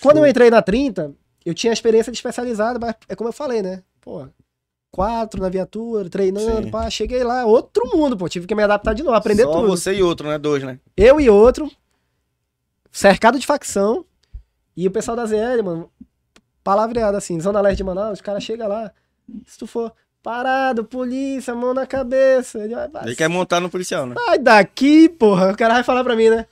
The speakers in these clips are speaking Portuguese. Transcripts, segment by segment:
Quando eu entrei na 30, eu tinha a experiência de especializada, mas é como eu falei, né? Pô, quatro na viatura, treinando, Sim. pá, cheguei lá, outro mundo, pô, tive que me adaptar de novo, aprender Só tudo. Só você e outro, né? Dois, né? Eu e outro, cercado de facção, e o pessoal da ZL, mano, palavreado assim, Zona Leste de Manaus, os caras chegam lá, se tu for parado, polícia, mão na cabeça. Ele, vai, vai, ele quer montar no policial, né? Sai daqui, porra, o cara vai falar pra mim, né?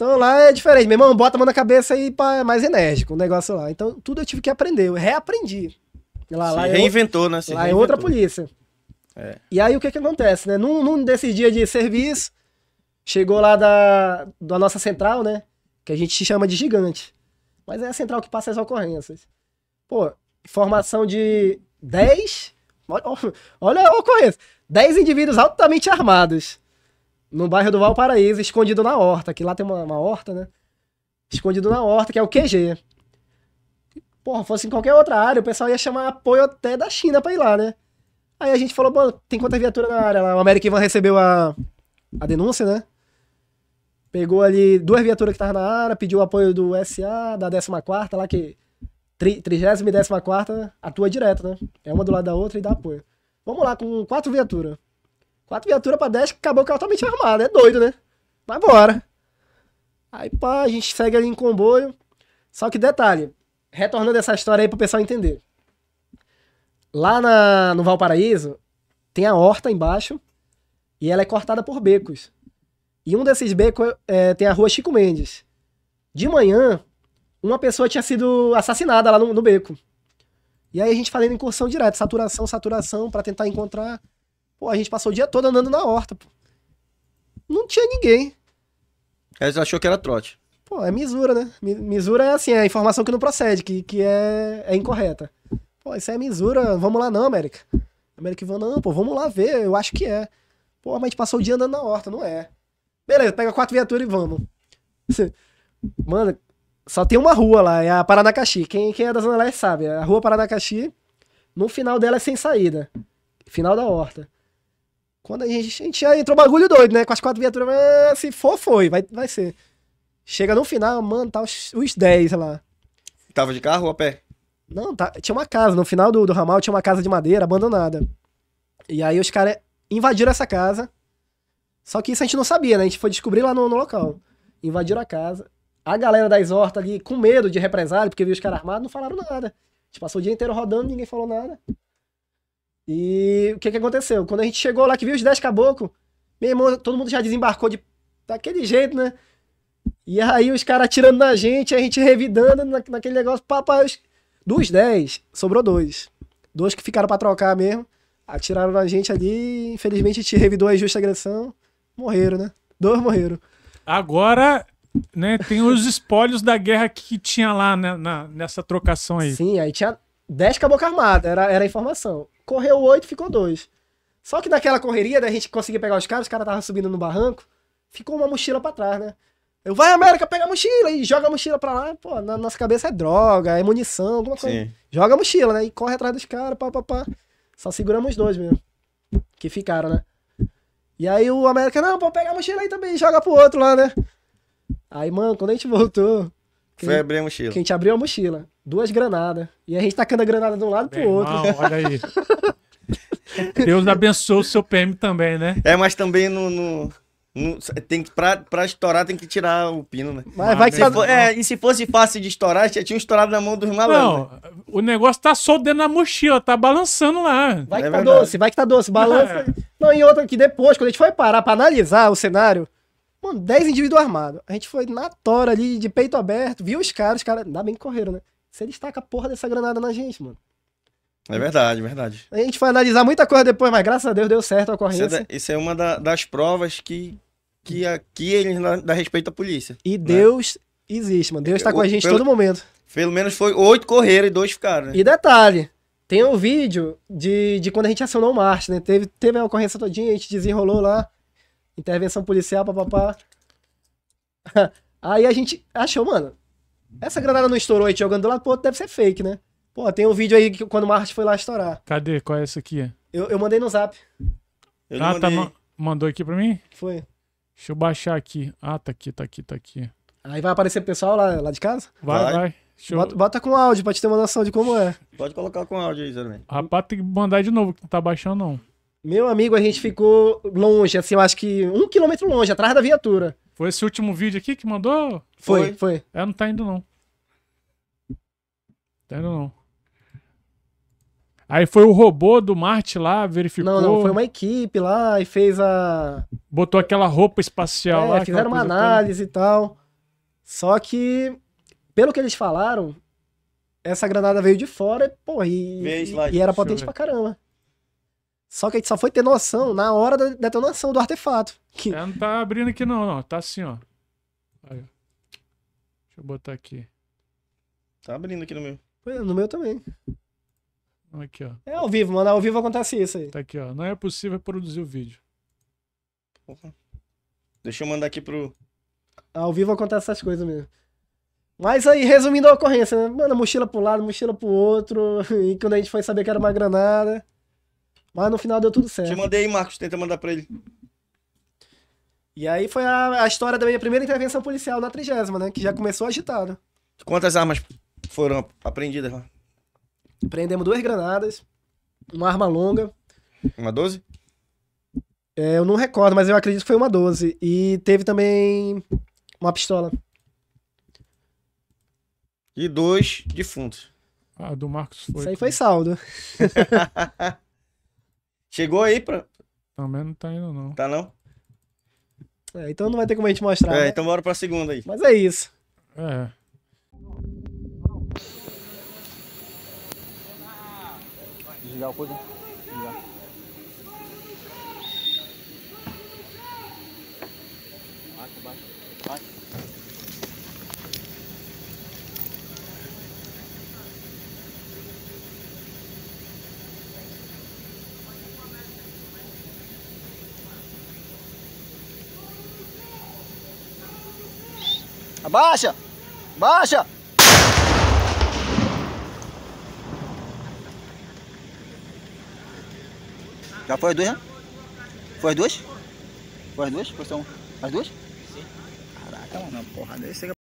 Então lá é diferente. Meu irmão, bota a mão na cabeça e pá, é mais enérgico o negócio lá. Então tudo eu tive que aprender. Eu reaprendi. Lá, Se lá é reinventou, né? Se lá reinventou. é outra polícia. É. E aí o que que acontece, né? Num, num desses dias de serviço, chegou lá da, da nossa central, né? Que a gente chama de gigante. Mas é a central que passa as ocorrências. Pô, formação de 10. Olha, olha a ocorrência. 10 indivíduos altamente armados no bairro do Valparaíso, escondido na horta, que lá tem uma, uma horta, né? Escondido na horta, que é o QG. Porra, fosse em qualquer outra área, o pessoal ia chamar apoio até da China pra ir lá, né? Aí a gente falou, tem quantas viaturas na área lá? O América Ivan recebeu a, a denúncia, né? Pegou ali duas viaturas que estavam na área, pediu o apoio do SA, da 14 lá, que. 30 e 14 atua direto, né? É uma do lado da outra e dá apoio. Vamos lá, com quatro viaturas. Quatro viaturas pra dez, acabou que é totalmente armado. É doido, né? Mas bora. Aí, pá, a gente segue ali em comboio. Só que detalhe, retornando essa história aí pro pessoal entender. Lá na, no Valparaíso, tem a horta embaixo e ela é cortada por becos. E um desses becos é, tem a rua Chico Mendes. De manhã, uma pessoa tinha sido assassinada lá no, no beco. E aí a gente fazendo incursão direto, saturação, saturação, para tentar encontrar. Pô, a gente passou o dia todo andando na horta, pô. Não tinha ninguém. Aí você achou que era trote. Pô, é misura, né? Misura é assim, é a informação que não procede, que, que é, é incorreta. Pô, isso é misura, vamos lá não, América. América falou, não, pô, vamos lá ver, eu acho que é. Pô, mas a gente passou o dia andando na horta, não é. Beleza, pega quatro viaturas e vamos. Mano, só tem uma rua lá, é a Paranacaxi. Quem, quem é da Zona Leste sabe, é a rua Paranacaxi, no final dela é sem saída. Final da horta. Quando a gente, a gente já entrou bagulho doido, né? Com as quatro viaturas, ah, se for, foi, vai, vai ser. Chega no final, mano, tá os, dez lá. Tava de carro ou a pé? Não, tá, tinha uma casa. No final do, do ramal tinha uma casa de madeira abandonada. E aí os caras invadiram essa casa. Só que isso a gente não sabia, né? A gente foi descobrir lá no, no local. Invadiram a casa. A galera das hortas ali, com medo de represália, porque viu os caras armados, não falaram nada. A gente passou o dia inteiro rodando, ninguém falou nada. E o que, que aconteceu? Quando a gente chegou lá, que viu os 10 caboclos, meu irmão, todo mundo já desembarcou de... daquele jeito, né? E aí os caras atirando na gente, a gente revidando na... naquele negócio. Papai, os... dos 10, sobrou dois. Dois que ficaram para trocar mesmo. Atiraram na gente ali, infelizmente te revidou a justa agressão. Morreram, né? Dois morreram. Agora, né, tem os espólios da guerra que tinha lá né, na, nessa trocação aí. Sim, aí tinha 10 caboclo armado, era, era a informação. Correu 8, ficou 2. Só que naquela correria da gente conseguir pegar os caras, os caras estavam subindo no barranco, ficou uma mochila para trás, né? Eu, vai América, pega a mochila e joga a mochila pra lá. Pô, na nossa cabeça é droga, é munição, alguma coisa. Sim. Joga a mochila, né? E corre atrás dos caras, pá, pá, pá. Só seguramos dois mesmo. Que ficaram, né? E aí o América, não, pô, pega a mochila aí também, joga pro outro lá, né? Aí, mano, quando a gente voltou. Foi abrir a mochila. Que a gente abriu a mochila duas granadas. E a gente tacando a granada de um lado Bem, pro outro. olha aí. Deus abençoe o seu PM também, né? É, mas também no. no, tem que, pra, pra, estourar tem que tirar o pino, né? Mas vai que se for, é, e se fosse fácil de estourar, já tinha estourado na mão dos malandros. Não, né? o negócio tá soldando na mochila, tá balançando lá. Vai que é tá verdade. Tá doce, vai que tá doce, balança. É. Não, e outra que depois, quando a gente foi parar pra analisar o cenário, mano, 10 indivíduos armados. A gente foi na tora ali, de peito aberto, viu os caras, os caras, ainda bem que correram, né? Você destaca a porra dessa granada na gente, mano. É verdade, verdade. A gente vai analisar muita coisa depois, mas graças a Deus deu certo a ocorrência. Isso é, isso é uma da, das provas que, que aqui eles dá respeito à polícia. E né? Deus existe, mano. Deus tá com a gente pelo, todo momento. Pelo menos foi oito correram e dois ficaram, né? E detalhe, tem um vídeo de, de quando a gente acionou o Marte, né? Teve, teve a ocorrência todinha, a gente desenrolou lá. Intervenção policial, papapá. Aí a gente achou, mano, essa granada não estourou aí, jogando do lado pro outro, deve ser fake, né? Pô, tem um vídeo aí que quando o Marte foi lá estourar. Cadê? Qual é essa aqui? Eu, eu mandei no zap. Eu ah, tá, ma mandou aqui pra mim? Foi. Deixa eu baixar aqui. Ah, tá aqui, tá aqui, tá aqui. Aí vai aparecer o pessoal lá, lá de casa? Vai, vai. vai. Eu... Bota, bota, com áudio pra te ter uma noção de como é. Pode colocar com áudio aí, Zé Rapaz, tem que mandar de novo, que não tá baixando não. Meu amigo, a gente ficou longe, assim, eu acho que um quilômetro longe, atrás da viatura. Foi esse último vídeo aqui que mandou? Foi, foi. É, não tá indo não. Tá indo não. Aí foi o robô do Marte lá, verificou. Não, não, foi uma equipe lá e fez a. Botou aquela roupa espacial é, lá. Fizeram uma análise toda. e tal. Só que, pelo que eles falaram, essa granada veio de fora, pô, e, e, e era potente pra caramba. Só que a gente só foi ter noção na hora da detonação do artefato. Que... É, não tá abrindo aqui não, não. Tá assim, ó. Aí, Deixa eu botar aqui. Tá abrindo aqui no meu. É, no meu também. Aqui, ó. É ao vivo, mano. Ao vivo acontece isso aí. Tá aqui, ó. Não é possível produzir o vídeo. Porra. Deixa eu mandar aqui pro. Ao vivo acontece essas coisas mesmo. Mas aí, resumindo a ocorrência, né? Mano, mochila pro lado, mochila pro outro. E quando a gente foi saber que era uma granada. Mas no final deu tudo certo. Te mandei aí, Marcos, tenta mandar pra ele. E aí foi a, a história da minha primeira intervenção policial na trigésima, né? Que já começou agitada. Quantas armas foram apreendidas lá? Prendemos duas granadas, uma arma longa. Uma 12? É, eu não recordo, mas eu acredito que foi uma 12. E teve também uma pistola. E dois defuntos. Ah, do Marcos foi. Isso aí foi saldo. Chegou aí pra. Também não tá indo, não. Tá não? É, então não vai ter como a gente mostrar. É, né? então bora pra segunda aí. Mas é isso. É. Desligar o coisa? Desligar. Baixa, baixa. Abaixa! Baixa! Já foi as duas, né? Foi as duas? Foi as duas? Foi só um. As duas? Sim. Caraca, mano, porra, desse